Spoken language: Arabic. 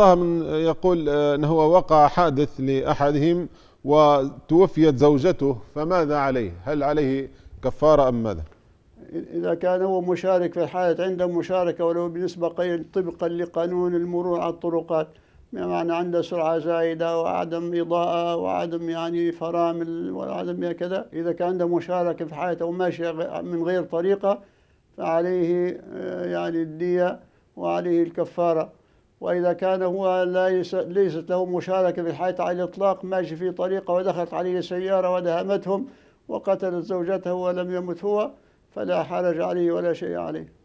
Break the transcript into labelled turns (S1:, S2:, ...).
S1: طه من يقول آه، أنه وقع حادث لأحدهم وتوفيت زوجته فماذا عليه هل عليه كفارة أم ماذا
S2: إذا كان هو مشارك في الحادث عنده مشاركة ولو بنسبة قليلة طبقا لقانون المرور على الطرقات بمعنى عنده سرعة زائدة وعدم إضاءة وعدم يعني فرامل وعدم يعني كذا إذا كان عنده مشاركة في حادث أو ماشي من غير طريقة فعليه آه، يعني الدية وعليه الكفارة وإذا كان هو لا يس... ليست له مشاركة في الحياة على الإطلاق ماشي في طريقة ودخلت عليه سيارة ودهمتهم وقتلت زوجته ولم يمت هو فلا حرج عليه
S3: ولا شيء عليه